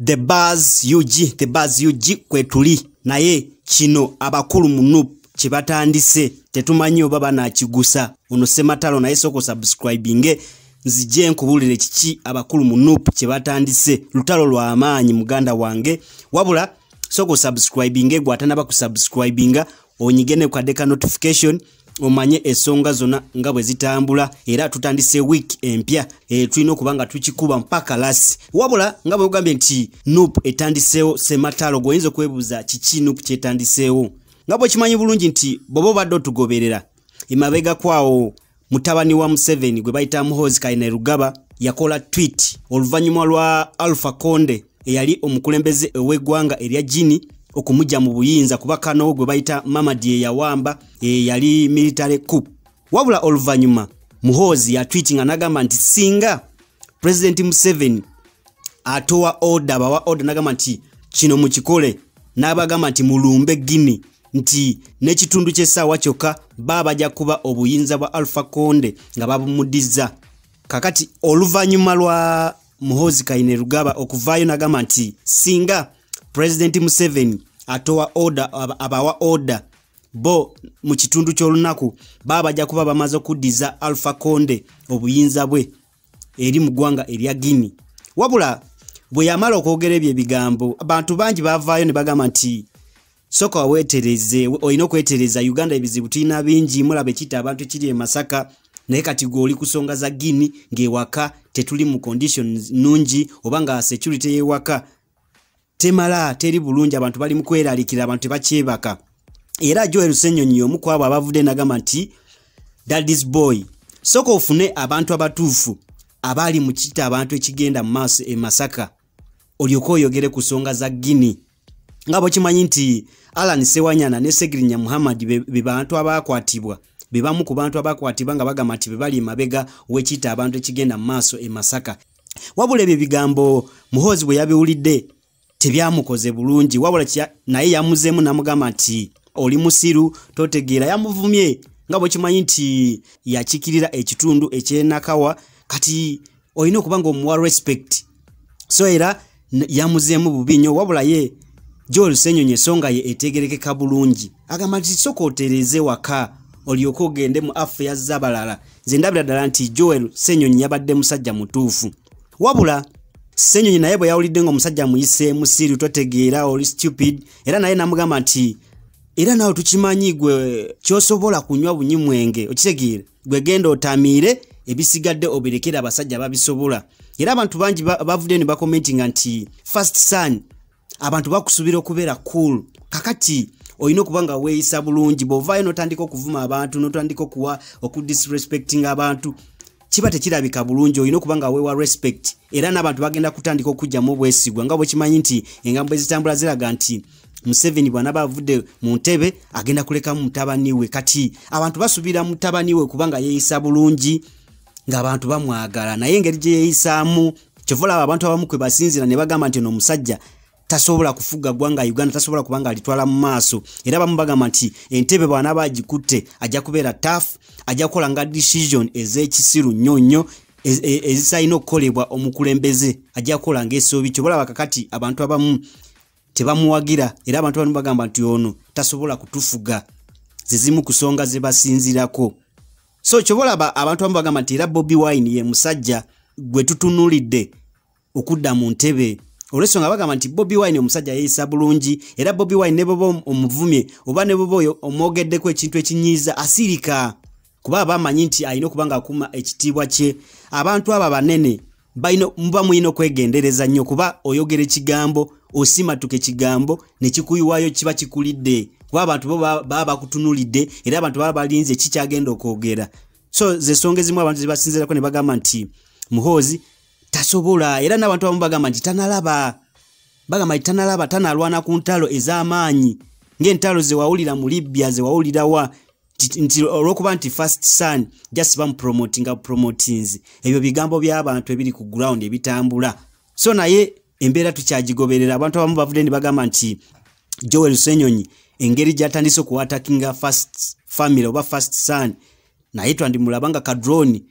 the bas ug the bas ug kwetuli naye kino abakulu munup kyebatandise tetumanyi oba banakigusa ono sematalo naye soko subscribinge nzije nkubuulire kiki abakulu munup kyebatandise lutalo lwamaanyi muganda wange wabula soko subscribinge gwatanaba kusubscribinga onyigene kukadde ka notification omanye ensonga zonna nga bwe zitambula era tutandise wiiki empya eh, tulina okuba nga tukikuba mpaka lasi wabula nga bwe ugambye nti nup etandisewo sematalo gweoyinza okwebuuza kiki nup kyetandisewo nga bwe kimanyi bulungi nti bwoba obadde otugoberera emabega kwawo mutabani wa museveni gwe bayita muhozi kainerugaba yakola twit oluvannyuma lwa alpha konde eyali omukulembeze ow'eggwanga erya gini okumujja mu buyinza kuba kano gwe bayita mamadi eyawamba eyali military coup wabula oluvannyuma muhoozi yatwiti nga nagamba nti singa pulezidenti museveni atowa oda bawa oda nagamba nti kino mukikole n'abagamba nti mulumbe guine nti n'ekitundu ky'essaawa kyokka baabajja kuba obuyinza bwa alfa konde nga babumudiza kakati oluvannyuma lwa muhoozi kaine rugaba okuvaayo nagamba nti singa pulezidenti museveni atowa oda abawa oda bo mu kitundu ky'olunaku baabajja kuba bamaze okuddiza alpha konde obuyinza bwe eri mu ggwanga erya guini wabula bwe yamala okwogera ebyo ebigambo abantu bangi baavaayo ne bagamba nti soka wawetereze olina okwetereza uganda ebizibu tulina bingi mulaba ekiita abantu ekiri e masaka naye kati gweoli ku nsonga za guini ng'ewaka tetuli mu condition nungi oba nga security yewaka temala teri bulungi abantu bali mu kweraliikirira abantu tebakyebaka era joel senyonyi omu ku abo abavudde nagamba nti dadis boy soka ofune abantu abatuufu abaali mu kita abantu ekigenda mu maaso e masaka olyoke oyogere ku nsonga za guine nga bokimanyi nti alan sewanyana ne segirinya muhammad be bantu abakwatibwa be bamu ku bantu abakwatibwa nga bagamba nti be bali emabega w'ekiyita abantu ekigenda mu maaso e masaka wabula ebyo ebigambo muhoozi bwe yabiwulidde tebyamukoze bulungi wabula naye yamuzeemu namugamba nti oli musiru totegeera yamuvumye nga bwekimanyi nti yakikirira ekitundu ekyenakawa kati olina okuba nga omuwa respect so era yamuzeemu bubi nnyo wabula ye gyolusenyonyo ensonga ye etegerekeka bulungi agamba nti kisoka otereeze waka olyoke ogende mu afu yazza balala nze ndabira ddala nti joel senyonyi yabadde musajja mutuufu wabula senyonyi naye bwe yawulidde ngaomusajja muyise musiri twetegeera oli stupid era naye namugamba nti era naawe tukimanyi gwe kyosobola kunywa bunyi mwenge okitegeere gwe genda otamiire ebisigadde obirekere abasajja babisobola era abantu bangi bavudde ne bakomentinga nti fast son abantu bakusuubira okubeera cool kakati olina okuba nga weeyisa bulungi bw'ovaayo notandika okuvuma abantu notandika okuwa okudisrespectinga abantu kiba tekirabika bulungi olina okuba nga weewa respect era n'abantu bagenda kutandika okujjamu obwesigwa nga bwekimanyi nti engambo ezitambula ziraga nti museveni bwanaba avudde mu ntebe agenda kulekamu mutabani we kati abantu basubira mutabani we kubanga yeeyisa bulungi ngaabantu bamwagala naye engeri gye yeeyisaamu kyovalaba abantu abamu kwe basinzira ne bagamba nti ono omusajja tasobola kufuga ggwanga uganda tasobola kubanga alitwala mu maaso era bamu bagamba nti entebe bwanaba agikutte ajja kubeera taf ajja kukola nga disizion ez'ekisiru nnyo nnyo E- ezisalina okukolebwa omukulembeze ajja kukola ngaesuubi kyobalaba kakati abantu abamu tebamuwagira era abantu abamu bagamba nti ono tasobola kutufuga zezimu ku songa ze basinzirako so kyobalaba abantu abamu bagamba nti era bobi wine ye musajja gwe tutunulidde okudda mu ntebe olwensonga bagamba nti bobi wine omusajja yeeyisa bulungi era bobi wine ne boba omuvumye oba ne boba oyo omwogeddeko ekintu ekinyiiza asirika kuba abamanyi nti alina okuba ngaakuuma ekitiibwa kye abantu abo banene muba muyina okwegendereza nnyo kuba oyogera ekigambo osimatuka ekigambo nekikuyiwayo kiba kikulidde kuba abantu bo baba bakutunulidde era abantu baba balinze kikyagenda okwogera so zensonga ezimu abantu zibasinzirako ne bagamba nti muhoozi tasobola era n'abantu abamu bagamba nti tanalaba bagamba nti tanalaba tanalwana ku ntalo ez'amaanyi ng'entalo zewawulira mu libya zewawulirawa nti olwokuba nti first son just bamupromotinga promotins ebyo bigambo byabantu ebiri ku ground ebitambula so naye embeera tukyagigoberera abantu abamu bavudde ni bagamba nti joel senyonyi engeri gyatandise okuwatakinga first family oba first son naye twandimulaba nga kadroni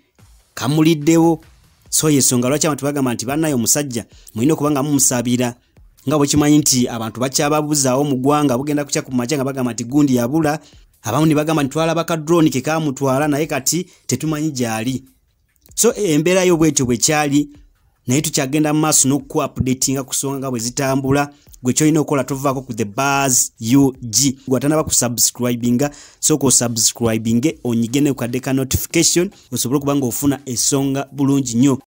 kamuliddewo so yensonga lwaki abantu bagamba nti banayo omusajja mulina okuba nga mumusabira nga bwekimanyi nti abantu bakyababuzaawo mu ggwanga bugenda kukya ku maca nga bagamba nti gundi yabula abamu ne bagamba nitwalaba ka drone kekamutwala naye kati tetumanyi gyali so e, embeerayo bwetyo bwekyali naye tukyagenda mu maaso n'okku updatinga ku songa nga bwe zitambula gwe kyolina okukola tovaako ku the bas ug gwatanaba ku subscribinga soka osubscribinge onyige ne kukadde ka notification osobole okuba ng'ofuna esonga bulungi nnyo